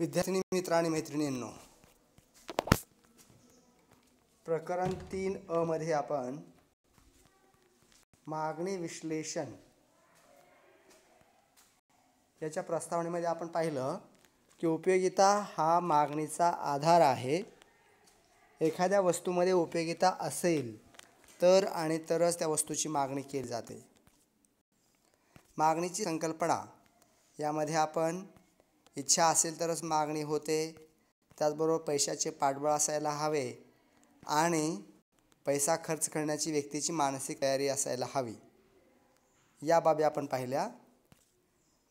विद्यार्थिनी मित्र आणि मैत्रिणींनो प्रकरण तीन अ मध्ये आपण मागणी विश्लेषण याच्या प्रस्तावनेमध्ये आपण पाहिलं की उपयोगिता हा मागणीचा आधार आहे एखाद्या वस्तूमध्ये उपयोगिता असेल तर आणि तरच त्या वस्तूची मागणी केली जाते मागणीची संकल्पना यामध्ये आपण इच्छा असेल तरच मागणी होते त्याचबरोबर पैशाचे पाठबळ असायला हवे आणि पैसा खर्च करण्याची व्यक्तीची मानसिक तयारी असायला हवी या बाबी आपण पाहिल्या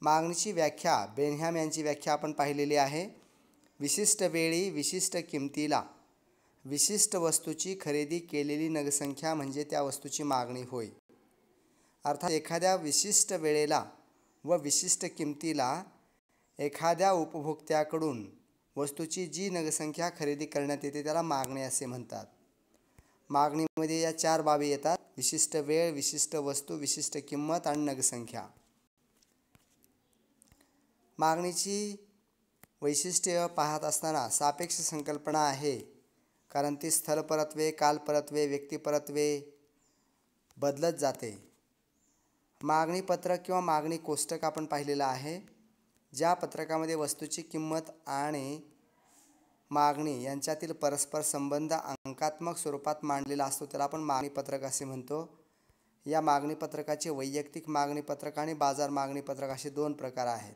मागणीची व्याख्या बेनहॅम यांची व्याख्या आपण पाहिलेली आहे विशिष्ट वेळी विशिष्ट किमतीला विशिष्ट वस्तूची खरेदी केलेली नगसंख्या म्हणजे त्या वस्तूची मागणी होय अर्थात एखाद्या विशिष्ट वेळेला व विशिष्ट किमतीला एखाद्या उपभोक्त्याकडून वस्तूची जी नगसंख्या खरेदी करण्यात येते त्याला मागणी असे म्हणतात मागणीमध्ये या चार बाबी येतात विशिष्ट वेळ विशिष्ट वस्तू विशिष्ट किंमत आणि नगसंख्या मागणीची वैशिष्ट्य पाहत असताना सापेक्ष संकल्पना आहे कारण ती स्थलपरत्वे कालपरत्वे व्यक्तीपरत्वे बदलत जाते मागणी पत्रक किंवा मागणी कोष्टक आपण पाहिलेलं आहे ज्या पत्रकामध्ये वस्तूची किंमत आणि मागणी यांच्यातील परस्पर संबंध अंकात्मक स्वरूपात मांडलेला असतो त्याला आपण मागणी पत्रक असे म्हणतो या मागणी पत्रकाचे वैयक्तिक मागणी पत्रक आणि बाजार मागणी पत्रक असे दोन प्रकार आहेत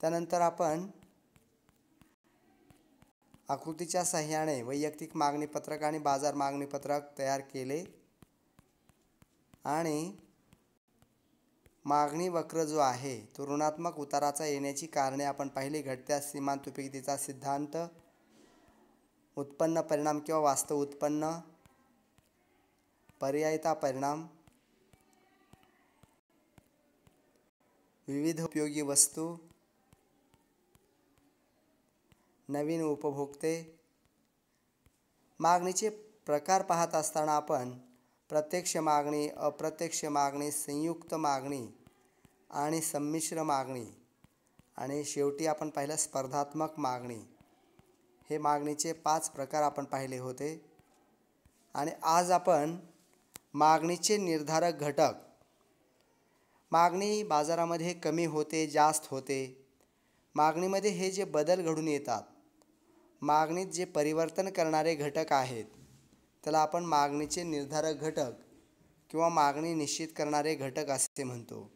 त्यानंतर आपण आकृतीच्या सहाय्याने वैयक्तिक मागणी पत्रक आणि बाजार मागणी पत्रक तयार केले आणि मागणी वक्र जो आहे तो ऋणात्मक उताराचा येण्याची कारणे आपण पाहिली घटत्या सीमांत उपयोगितेचा सिद्धांत उत्पन्न परिणाम किंवा वास्तव उत्पन्न पर्यायता परिणाम विविध उपयोगी वस्तू नवीन उपभोक्ते मागणीचे प्रकार पाहत असताना आपण प्रत्यक्ष मागणी अप्रत्यक्ष मागणी संयुक्त मागणी आणि संमिश्र मागणी आणि शेवटी आपण पाहिलं स्पर्धात्मक मागणी हे मागणीचे पाच प्रकार आपण पाहिले होते आणि आज आपण मागणीचे निर्धारक घटक मागणी बाजारामध्ये कमी होते जास्त होते मागणीमध्ये हे जे बदल घडून येतात मागणीत जे परिवर्तन करणारे घटक आहेत त्याला आपण मागणीचे निर्धारक घटक किंवा मागणी निश्चित करणारे घटक असे म्हणतो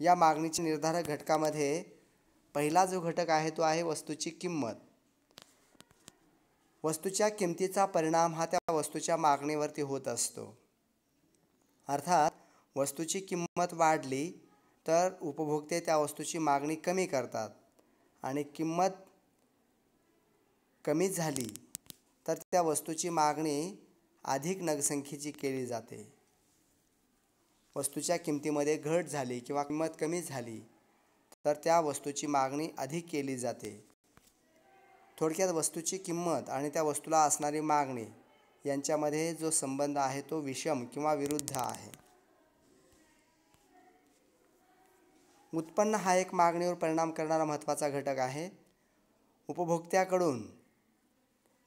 या मागणीचे निर्धारक घटकामध्ये पहिला जो घटक आहे तो आहे वस्तूची किंमत वस्तूच्या किमतीचा परिणाम हा त्या वस्तूच्या मागणीवरती होत असतो अर्थात वस्तूची किंमत वाढली तर उपभोक्ते त्या वस्तूची मागणी कमी करतात आणि किंमत कमी झाली तर त्या वस्तूची मागणी अधिक नगसंख्येची केली जाते वस्तूच्या किमतीमध्ये घट झाली किंवा किंमत कमी झाली तर त्या वस्तूची मागणी अधिक केली जाते थोडक्यात वस्तूची किंमत आणि त्या वस्तूला असणारी मागणी यांच्यामध्ये जो संबंध आहे तो विषम किंवा विरुद्ध आहे उत्पन्न हा एक मागणीवर परिणाम करणारा महत्त्वाचा घटक आहे उपभोक्त्याकडून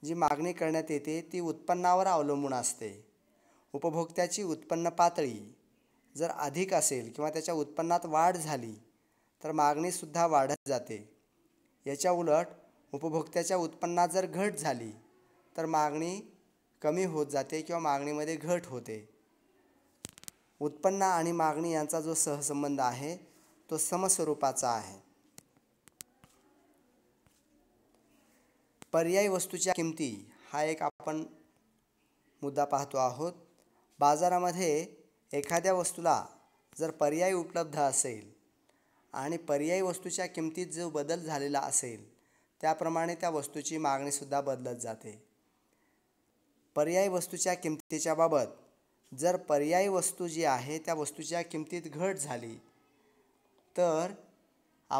जी मागणी करण्यात येते ती उत्पन्नावर अवलंबून असते उपभोक्त्याची उत्पन्न पातळी जर अधिक असेल किंवा त्याच्या उत्पन्नात वाढ झाली तर मागणीसुद्धा वाढत जाते याच्या उलट उपभोक्त्याच्या उत्पन्नात जर घट झाली तर मागणी कमी होत जाते किंवा मागणीमध्ये घट होते उत्पन्न आणि मागणी यांचा जो सहसंबंध आहे तो समस्वरूपाचा आहे पर्यायी वस्तूच्या किमती हा एक आपण मुद्दा पाहतो आहोत बाजारामध्ये एखाद्या वस्तूला जर पर्यायी उपलब्ध असेल आणि पर्यायी वस्तूच्या किमतीत जो बदल झालेला असेल त्याप्रमाणे त्या वस्तूची मागणीसुद्धा बदलत जाते पर्यायी वस्तूच्या किमतीच्या बाबत जर पर्यायी वस्तू जी आहे त्या वस्तूच्या किमतीत घट झाली तर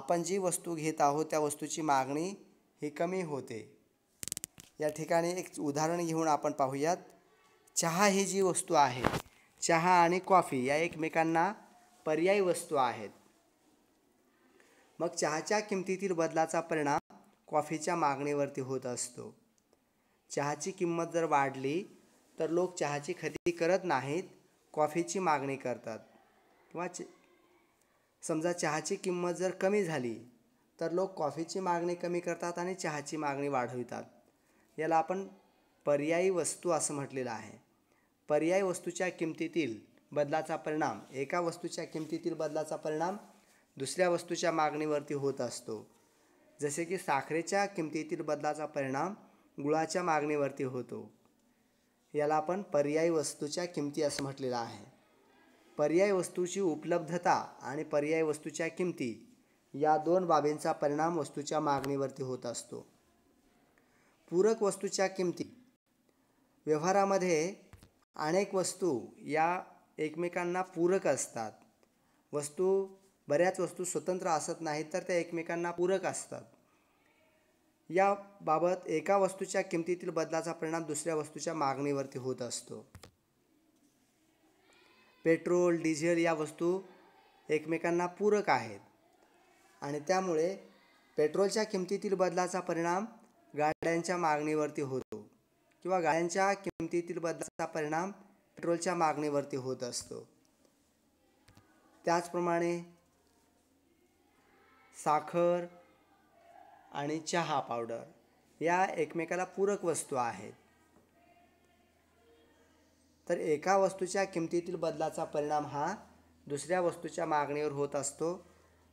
आपण जी वस्तू घेत आहोत त्या वस्तूची मागणी ही कमी होते या ठिकाणी एक उदाहरण घेऊन आपण पाहूयात चहा ही जी वस्तू आहे चहा आणि कॉफी या एकमेकांना पर्यायी वस्तू आहेत मग चहाच्या किमतीतील बदलाचा परिणाम कॉफीच्या मागणीवरती होत असतो चहाची किंमत जर वाढली तर लोक चहाची खरेदी करत नाहीत कॉफीची मागणी करतात किंवा समजा चहाची किंमत जर कमी झाली तर लोक कॉफीची मागणी कमी करतात आणि चहाची मागणी वाढवितात याला आपण पर्यायी वस्तू असं म्हटलेलं आहे पर्यायी वस्तूच्या किमतीतील बदलाचा परिणाम एका वस्तूच्या किमतीतील बदलाचा परिणाम दुसऱ्या वस्तूच्या मागणीवरती होत असतो जसे की साखरेच्या किमतीतील बदलाचा परिणाम गुळाच्या मागणीवरती होतो याला आपण पर्यायी वस्तूच्या किमती असं म्हटलेलं आहे पर्यायी वस्तूची उपलब्धता आणि पर्यायी वस्तूच्या किमती या दोन बाबींचा परिणाम वस्तूच्या मागणीवरती होत असतो पूरक वस्तूच्या किमती व्यवहारामध्ये अनेक वस्तू या एकमेकांना पूरक असतात वस्तू बऱ्याच वस्तू स्वतंत्र असत नाहीत तर त्या एकमेकांना पूरक असतात याबाबत एका वस्तूच्या किमतीतील बदलाचा परिणाम दुसऱ्या वस्तूच्या मागणीवरती होत असतो पेट्रोल डिझेल या वस्तू एकमेकांना पूरक आहेत आणि त्यामुळे पेट्रोलच्या किमतीतील बदलाचा परिणाम गाड्यांच्या मागणीवरती होतो किंवा गाड्यांच्या किमतीतील बदलाचा परिणाम पेट्रोलच्या मागणीवरती होत असतो त्याचप्रमाणे साखर आणि चहा पावडर या एकमेकाला पूरक वस्तू आहेत तर एका वस्तूच्या किमतीतील बदलाचा परिणाम हा दुसऱ्या वस्तूच्या मागणीवर होत असतो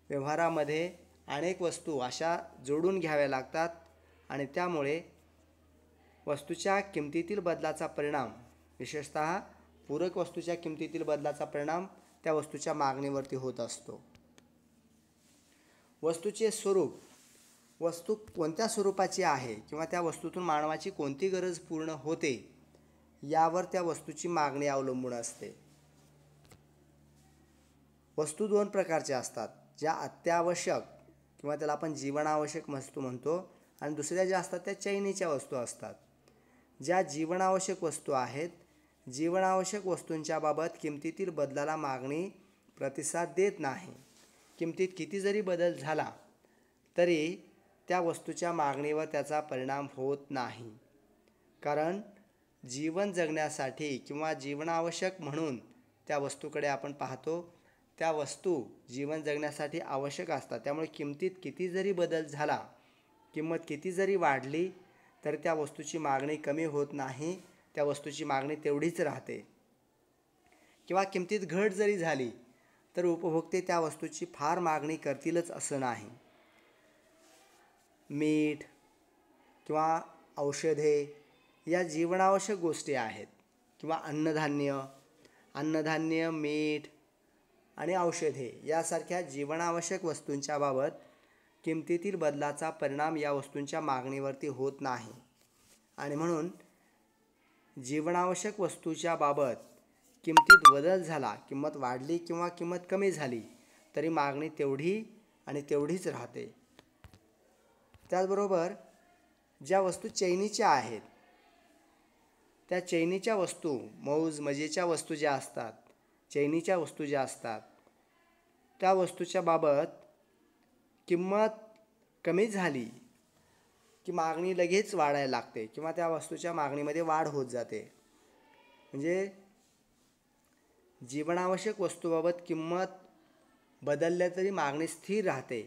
व्यवहारामध्ये अनेक वस्तू अशा जोडून घ्याव्या लागतात आणि त्यामुळे वस्तूच्या किमतीतील बदलाचा परिणाम विशेषत पूरक वस्तूच्या किमतीतील बदलाचा परिणाम त्या वस्तूच्या मागणीवरती होत असतो वस्तूचे स्वरूप वस्तू कोणत्या स्वरूपाची आहे किंवा त्या वस्तूतून मानवाची कोणती गरज पूर्ण होते यावर त्या वस्तूची मागणी अवलंबून असते वस्तू दोन प्रकारच्या असतात ज्या अत्यावश्यक किंवा त्याला आपण जीवनावश्यक वस्तू म्हणतो आणि दुसऱ्या ज्या असतात त्या चैनीच्या वस्तू असतात ज्या जीवनावश्यक वस्तू आहेत जीवनावश्यक वस्तूंच्या बाबत किमतीतील बदलाला मागणी प्रतिसाद देत नाही किमतीत किती जरी बदल झाला तरी त्या वस्तूच्या मागणीवर त्याचा परिणाम होत नाही कारण जीवन जगण्यासाठी किंवा जीवनावश्यक म्हणून त्या वस्तूकडे आपण पाहतो त्या वस्तू जीवन जगण्यासाठी आवश्यक असतात त्यामुळे किमतीत किती जरी बदल झाला किंमत किती जरी वाढली तर त्या वस्तूची मागणी कमी होत नाही त्या वस्तूची मागणी तेवढीच राहते किंवा किमतीत घट जरी झाली तर उपभोक्ते त्या वस्तूची फार मागणी करतीलच असं नाही मीठ किंवा औषधे या जीवनावश्यक गोष्टी आहेत किंवा अन्नधान्य अन्नधान्य मीठ आणि औषधे यासारख्या जीवनावश्यक वस्तूंच्या बाबत किमतीतील बदलाचा परिणाम या वस्तूंच्या मागणीवरती होत नाही आणि म्हणून जीवनावश्यक वस्तूच्या बाबत किमतीत बदल झाला किंमत वाढली किंवा किंमत कमी झाली तरी मागणी तेवढी आणि तेवढीच राहते त्याचबरोबर ज्या वस्तू चैनीच्या आहेत त्या चैनीच्या वस्तू मौज मजेच्या वस्तू ज्या असतात चैनीच्या वस्तू ज्या असतात त्या वस्तूच्या बाबत किंमत कमी झाली की मागणी लगेच वाढायला लागते किंवा त्या वस्तूच्या मागणीमध्ये वाढ होत जाते म्हणजे जीवनावश्यक वस्तूबाबत किंमत बदलल्या तरी मागणी स्थिर राहते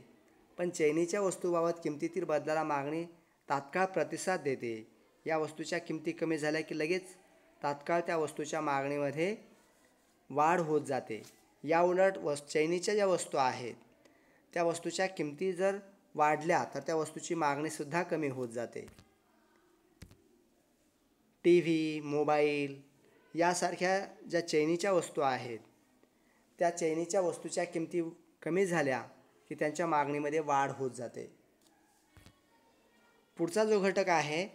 पण चैनीच्या वस्तूबाबत किमतीतील बदलाला मागणी तात्काळ प्रतिसाद देते या वस्तूच्या किमती कमी झाल्या की लगेच तात्काळ त्या वस्तूच्या मागणीमध्ये वाढ होत जाते या उलट वस् चैनीच्या ज्या वस्तू आहेत त्या वस्तूच्या किमती जर वाढल्या तर त्या वस्तूची मागणीसुद्धा कमी होत जाते टी व्ही मोबाईल यासारख्या ज्या चैनीच्या वस्तू आहेत त्या चैनीच्या वस्तूच्या किमती कमी झाल्या की त्यांच्या मागणीमध्ये वाढ होत जाते पुढचा जो घटक आहे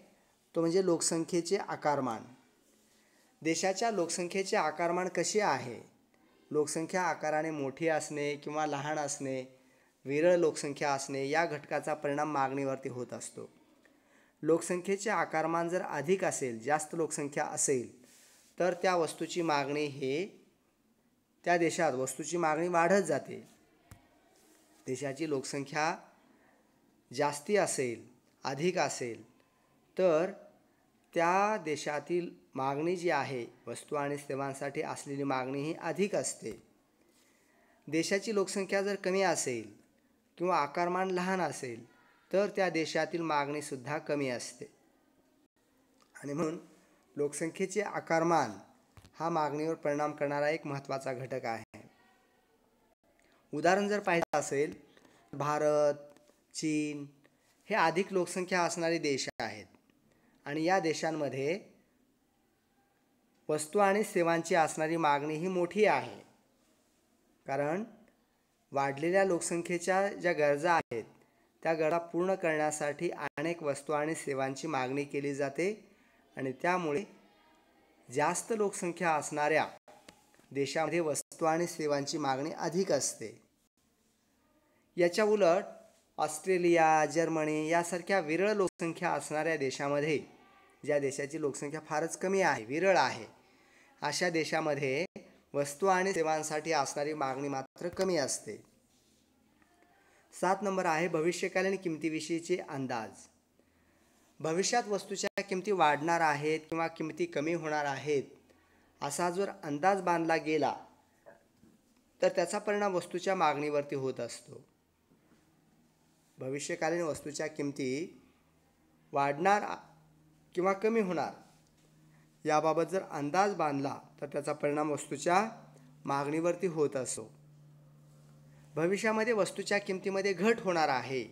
तो म्हणजे लोकसंख्येचे आकारमान देशाच्या लोकसंख्येचे आकारमान कसे आहे लोकसंख्या आकाराने मोठी असणे किंवा लहान असणे विरळ लोकसंख्या असणे या घटकाचा परिणाम मागणीवरती होत असतो लोकसंख्येचे आकारमान जर अधिक असेल जास्त लोकसंख्या असेल तर त्या वस्तूची मागणी हे त्या देशात वस्तूची मागणी वाढत जाते देशाची लोकसंख्या जास्ती असेल अधिक असेल तर त्या देशातील मागणी जी आहे वस्तू आणि सेवांसाठी असलेली मागणी ही अधिक असते देशाची लोकसंख्या जर कमी असेल किंवा आकारमान लहान असेल तर त्या देशातील मागणीसुद्धा कमी असते आणि म्हणून लोकसंख्येचे आकारमान हा मागणीवर परिणाम करणारा एक महत्त्वाचा घटक आहे उदाहरण जर पाहिजे असेल भारत चीन हे अधिक लोकसंख्या असणारे देश आहेत आणि या देशांमध्ये वस्तू आणि सेवांची असणारी मागणी ही मोठी आहे कारण वाढलेल्या लोकसंख्येच्या ज्या गरजा आहेत त्या गरजा पूर्ण करण्यासाठी अनेक वस्तू आणि सेवांची मागणी केली जाते आणि त्यामुळे जास्त लोकसंख्या असणाऱ्या देशामध्ये वस्तू आणि सेवांची मागणी अधिक असते याच्या उलट ऑस्ट्रेलिया जर्मनी यासारख्या विरळ लोकसंख्या असणाऱ्या देशामध्ये ज्या देशाची लोकसंख्या फारच कमी आहे विरळ आहे अशा देशामध्ये वस्तू आणि सेवांसाठी असणारी मागणी मात्र कमी असते सात नंबर आहे भविष्यकालीन किमतीविषयीचे अंदाज भविष्यात वस्तूच्या किमती वाढणार आहेत किंवा किमती कमी होणार आहेत असा जर अंदाज बांधला गेला तर त्याचा परिणाम वस्तूच्या मागणीवरती होत असतो भविष्यकालीन वस्तूच्या किमती वाढणार किंवा कमी होणार याबाबत जर अंदाज बांधला तर त्याचा परिणाम वस्तूच्या मागणीवरती होत असो भविष्यामध्ये वस्तूच्या किमतीमध्ये घट होणार आहे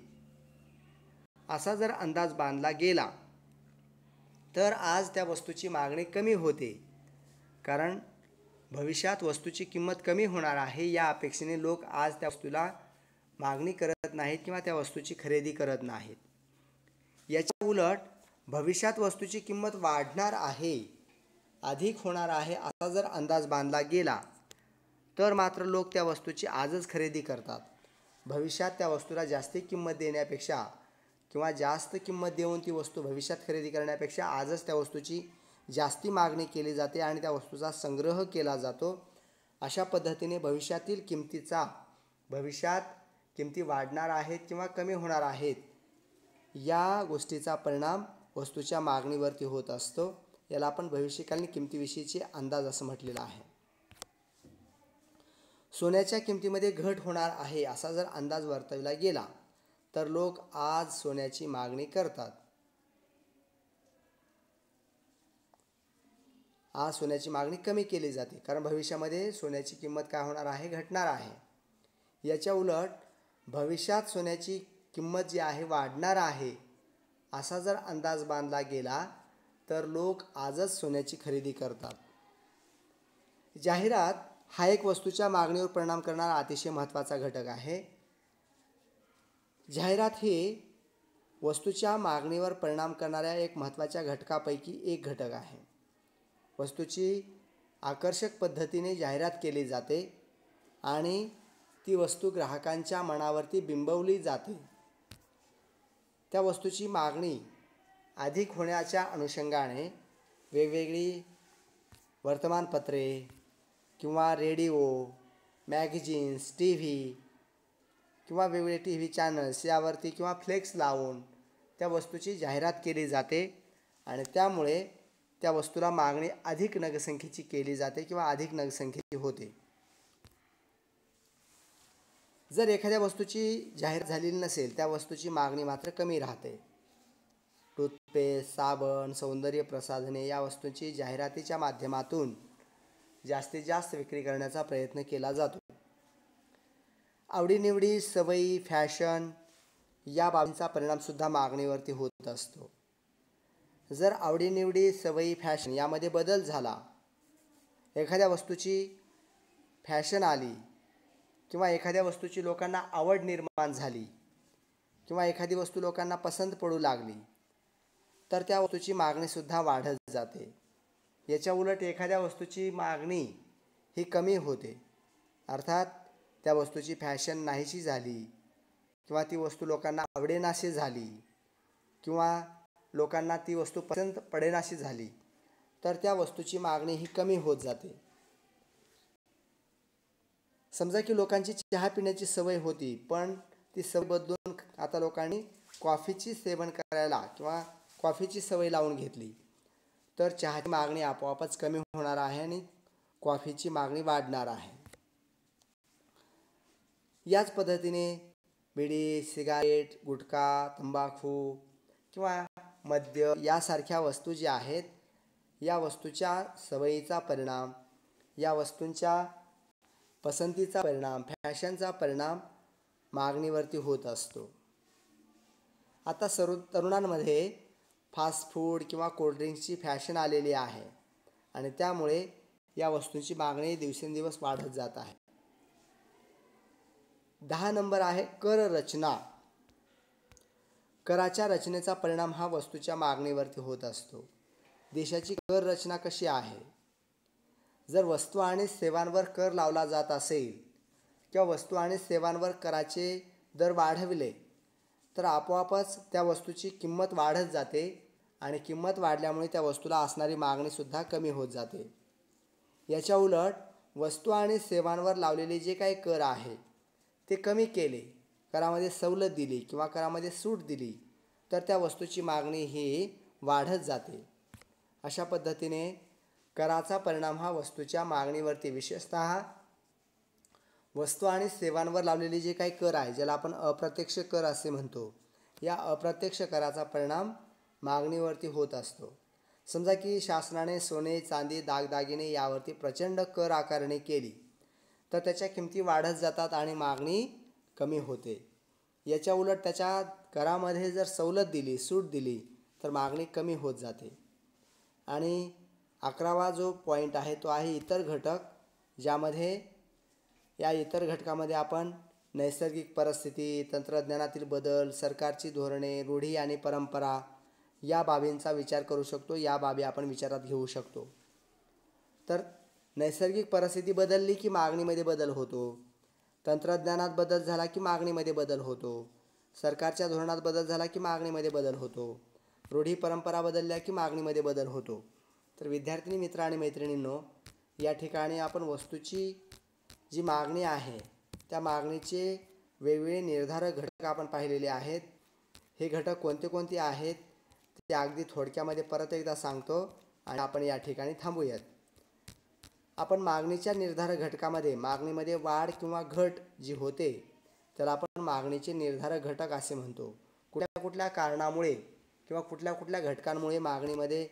असा जर अंदाज बांधला गेला तर आज त्या वस्तूची मागणी कमी होते कारण भविष्यात वस्तूची किंमत कमी होणार आहे या अपेक्षेने लोक आज त्या वस्तूला मागणी करत नाहीत किंवा त्या वस्तूची खरेदी करत नाहीत याच्या उलट भविष्यात वस्तूची किंमत वाढणार आहे अधिक होणार आहे असा जर अंदाज बांधला गेला तर मात्र लोक त्या वस्तूची आजच खरेदी करतात भविष्यात त्या वस्तूला जास्त किंमत देण्यापेक्षा किंवा जास्त किंमत देऊन ती वस्तू भविष्यात खरेदी करण्यापेक्षा आजच त्या वस्तूची जास्ती मागणी केली जाते आणि त्या वस्तूचा संग्रह केला जातो अशा पद्धतीने भविष्यातील किमतीचा भविष्यात किमती वाढणार आहेत किंवा कमी होणार आहेत या गोष्टीचा परिणाम वस्तूच्या मागणीवरती होत असतो याला आपण भविष्यकालीन किमतीविषयीचे अंदाज असं म्हटलेलं आहे सोन्याच्या किमतीमध्ये घट होणार आहे असा जर अंदाज वर्तविला गेला तर लोक आज सोन्याची मागणी करतात आज सोन्याची मागणी कमी केली जाते कारण भविष्यामध्ये सोन्याची किंमत काय होणार आहे घटणार आहे याच्या उलट भविष्यात सोन्याची किंमत जी आहे वाढणार आहे असा जर अंदाज बांधला गेला तर लोक आजच सोन्याची खरेदी करतात जाहिरात हा एक वस्तूच्या मागणीवर परिणाम करणारा अतिशय महत्त्वाचा घटक आहे जाहिरात हे वस्तूच्या मागणीवर परिणाम करणाऱ्या एक महत्त्वाच्या घटकापैकी एक घटक आहे वस्तूची आकर्षक पद्धतीने जाहिरात केली जाते आणि ती वस्तू ग्राहकांच्या मनावरती बिंबवली जाते त्या वस्तूची मागणी अधिक होण्याच्या अनुषंगाने वेगवेगळी वर्तमानपत्रे किंवा रेडिओ मॅगझिन्स टी व्ही किंवा वेगवेगळे टी व्ही चॅनल्स यावरती किंवा फ्लेक्स लावून त्या वस्तूची जाहिरात केली जाते आणि त्यामुळे त्या वस्तूला मागणी अधिक नगसंख्येची केली जाते किंवा अधिक नगसंख्येची होते जर एखाद्या वस्तूची जाहीर झालेली नसेल त्या वस्तूची मागणी मात्र कमी राहते पेस्ट साबण सौंदर्य प्रसाधने या वस्तूंची जाहिरातीच्या माध्यमातून जास्तीत जास्त विक्री करण्याचा प्रयत्न केला जातो आवडीनिवडी सवयी फॅशन या बाबींचा परिणामसुद्धा मागणीवरती होत असतो जर आवडीनिवडी सवयी फॅशन यामध्ये बदल झाला एखाद्या वस्तूची फॅशन आली किंवा एखाद्या वस्तूची लोकांना आवड निर्माण झाली किंवा एखादी वस्तू लोकांना पसंत पडू लागली तर त्या वस्तूची मागणीसुद्धा वाढत जाते याच्या उलट एखाद्या वस्तूची मागणी ही कमी होते अर्थात त्या वस्तूची फॅशन नाहीशी झाली किंवा ती वस्तू लोकांना आवडेनाशी झाली किंवा लोकांना ती वस्तू पसंत पडेनाशी झाली तर त्या वस्तूची मागणी ही कमी होत जाते समजा की लोकांची चहा पिण्याची सवय होती पण ती सवय बदलून आता लोकांनी कॉफीची सेवन करायला किंवा कॉफीची सवय लावून घेतली तर चहाची मागणी आपोआपच कमी होणार आहे आणि कॉफीची मागणी वाढणार आहे याच पद्धतीने बिडी सिगारेट गुटखा तंबाखू किंवा मद्य यासारख्या वस्तू ज्या आहेत या वस्तूच्या सवयीचा परिणाम या वस्तूंच्या पसंतीचा परिणाम फॅशनचा परिणाम मागणीवरती होत असतो आता सर्व तरुणांमध्ये फास्ट फूड किंवा कोल्ड्रिंक्सची फॅशन आलेली आहे आणि त्यामुळे या वस्तूंची मागणी दिवसेंदिवस वाढत जात आहे दहा नंबर आहे कर रचना कराच्या रचनेचा परिणाम हा वस्तूच्या मागणीवरती होत असतो देशाची कर रचना कशी आहे जर वस्तू आणि सेवांवर कर लावला जात असेल किंवा वस्तू आणि सेवांवर कराचे दर वाढविले तर आपोआपच त्या वस्तूची किंमत वाढत जाते आणि किंमत वाढल्यामुळे त्या वस्तूला असणारी मागणीसुद्धा कमी होत जाते याच्या उलट वस्तू आणि सेवांवर लावलेले जे काही कर आहे ते कमी केले करामध्ये सवलत दिली किंवा करामध्ये सूट दिली तर त्या वस्तूची मागणी ही वाढत जाते अशा पद्धतीने कराचा परिणाम हा वस्तूच्या मागणीवरती विशेषत वस्तू आणि सेवांवर लावलेले जे काही कर आहे ज्याला आपण अप्रत्यक्ष कर असे म्हणतो या अप्रत्यक्ष कराचा परिणाम मागणीवरती होत असतो समजा की शासनाने सोने चांदी दागदागिने यावरती प्रचंड कर आकारणी केली तर त्याच्या किमती वाढत जातात आणि मागणी कमी होते याच्या उलट त्याच्या करामध्ये जर सवलत दिली सूट दिली तर मागणी कमी होत जाते आणि अकरावा जो पॉईंट आहे तो आहे इतर घटक ज्यामध्ये या इतर घटकामध्ये आपण नैसर्गिक परिस्थिती तंत्रज्ञानातील बदल सरकारची धोरणे रूढी आणि परंपरा या बाबींचा विचार करू शकतो या बाबी आपण विचारात घेऊ शकतो तर नैसर्गिक परिस्थिती बदलली की मागणीमध्ये बदल होतो तंत्रज्ञानात बदल झाला की मागणीमध्ये बदल होतो सरकारच्या धोरणात बदल झाला की मागणीमध्ये बदल होतो रूढी परंपरा बदलल्या की मागणीमध्ये बदल होतो तर विद्यार्थिनी मित्र आणि मैत्रिणींनो या ठिकाणी आपण वस्तूची जी मागणी आहे त्या मागणीचे वेगवेगळे निर्धारक घटक आपण पाहिलेले आहेत हे घटक कोणते कोणते आहेत ते अगदी थोडक्यामध्ये परत एकदा सांगतो आणि आपण या ठिकाणी थांबूयात आपण मागणीच्या निर्धारक घटकामध्ये मागणीमध्ये वाढ किंवा घट जी होते त्याला आपण मागणीचे निर्धारक घटक असे म्हणतो कुठल्या कुठल्या कारणामुळे किंवा कुठल्या कुठल्या घटकांमुळे मागणीमध्ये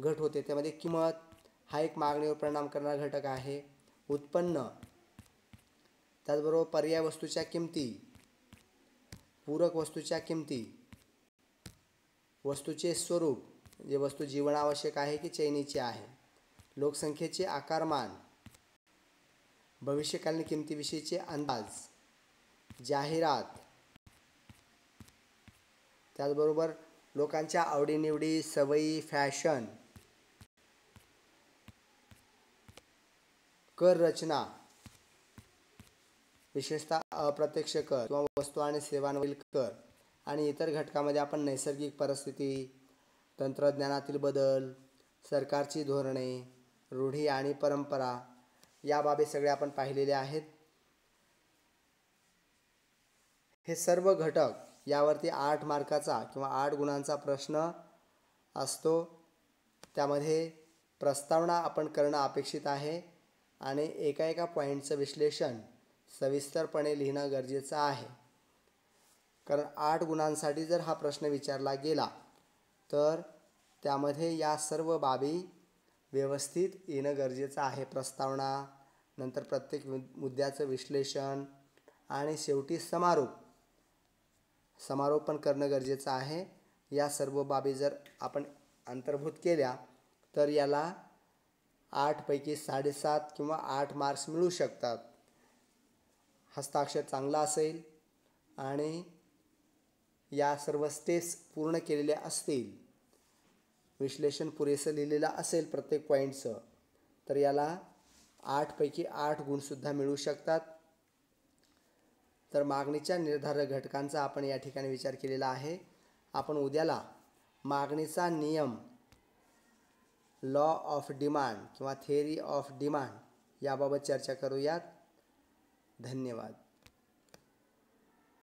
घट होते त्यामध्ये किंमत हा एक मागणीवर परिणाम करणारा घटक आहे उत्पन्न त्याचबरोबर पर्याय वस्तूच्या किमती पूरक वस्तूच्या किमती वस्तूचे स्वरूप जे वस्तू जीवनावश्यक आहे की चैनीची आहे लोकसंख्येचे आकारमान भविष्यकालीन किमतीविषयीचे अंदाज जाहिरात त्याचबरोबर लोकांच्या आवडीनिवडी सवयी फॅशन कर रचना विशेषतः अप्रत्यक्ष कर किंवा वस्तू आणि सेवांवरील कर आणि इतर घटकामध्ये आपण नैसर्गिक परिस्थिती तंत्रज्ञानातील बदल सरकारची धोरणे रूढी आणि परंपरा या बाबी सगळ्या आपण पाहिलेल्या आहेत हे सर्व घटक यावरती आठ मार्काचा किंवा आठ गुणांचा प्रश्न असतो त्यामध्ये प्रस्तावना आपण करणं अपेक्षित आहे आणि एका एका पॉईंटचं विश्लेषण सविस्तरपणे लिहिणं गरजेचं आहे कारण आठ गुणांसाठी जर हा प्रश्न विचारला गेला तर त्यामध्ये या सर्व बाबी व्यवस्थित येणं गरजेचं आहे प्रस्तावना नंतर प्रत्येक मुद्द्याचं विश्लेषण आणि शेवटी समारोप समारोप पण करणं गरजेचं आहे या सर्व बाबी जर आपण अंतर्भूत केल्या तर याला आठपैकी साडेसात किंवा आठ मार्क्स मिळू शकतात हस्ताक्षर चांगला असेल आणि या सर्व स्टेप्स पूर्ण केलेल्या असतील विश्लेषण पुरेसं लिहिलेलं असेल प्रत्येक पॉईंटचं तर याला आठपैकी आठ गुणसुद्धा मिळू शकतात तर मागणीच्या निर्धारक घटकांचा आपण या ठिकाणी विचार केलेला आहे आपण उद्याला मागणीचा नियम लॉ ऑफ डिमांड किंवा थेअरी ऑफ डिमांड याबाबत चर्चा करूयात धन्यवाद